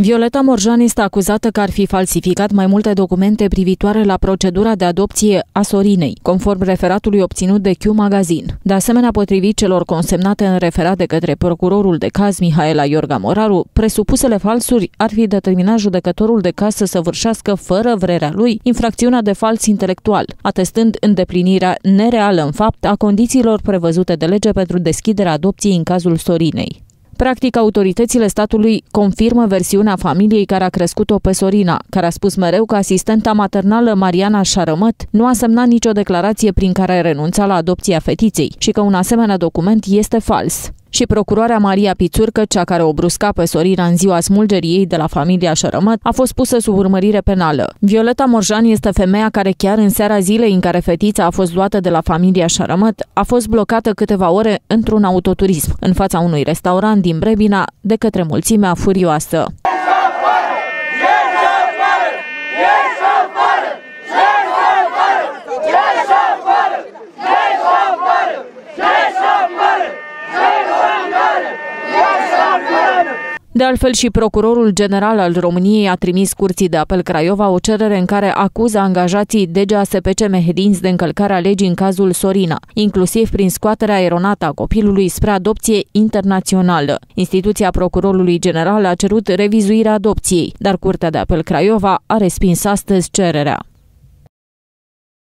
Violeta Morjan este acuzată că ar fi falsificat mai multe documente privitoare la procedura de adopție a Sorinei, conform referatului obținut de Q Magazin. De asemenea, potrivit celor consemnate în referat de către procurorul de caz Mihaela Iorga Moraru, presupusele falsuri ar fi determinat judecătorul de caz să săvârșească fără vrerea lui infracțiunea de fals intelectual, atestând îndeplinirea nereală în fapt a condițiilor prevăzute de lege pentru deschiderea adopției în cazul Sorinei. Practic, autoritățile statului confirmă versiunea familiei care a crescut-o pe Sorina, care a spus mereu că asistenta maternală Mariana Șarămăt nu a semnat nicio declarație prin care renunța la adopția fetiței și că un asemenea document este fals și procuroarea Maria Pițurcă, cea care o brusca pe Sorina în ziua smulgerii ei de la familia Șărămăt, a fost pusă sub urmărire penală. Violeta Morjan este femeia care chiar în seara zilei în care fetița a fost luată de la familia Șărămăt, a fost blocată câteva ore într-un autoturism, în fața unui restaurant din Brebina, de către mulțimea furioasă. De altfel și procurorul general al României a trimis curții de apel Craiova o cerere în care acuză angajații SPC Mehedinți de încălcarea legii în cazul Sorina, inclusiv prin scoaterea eronată a copilului spre adopție internațională. Instituția procurorului general a cerut revizuirea adopției, dar Curtea de Apel Craiova a respins astăzi cererea.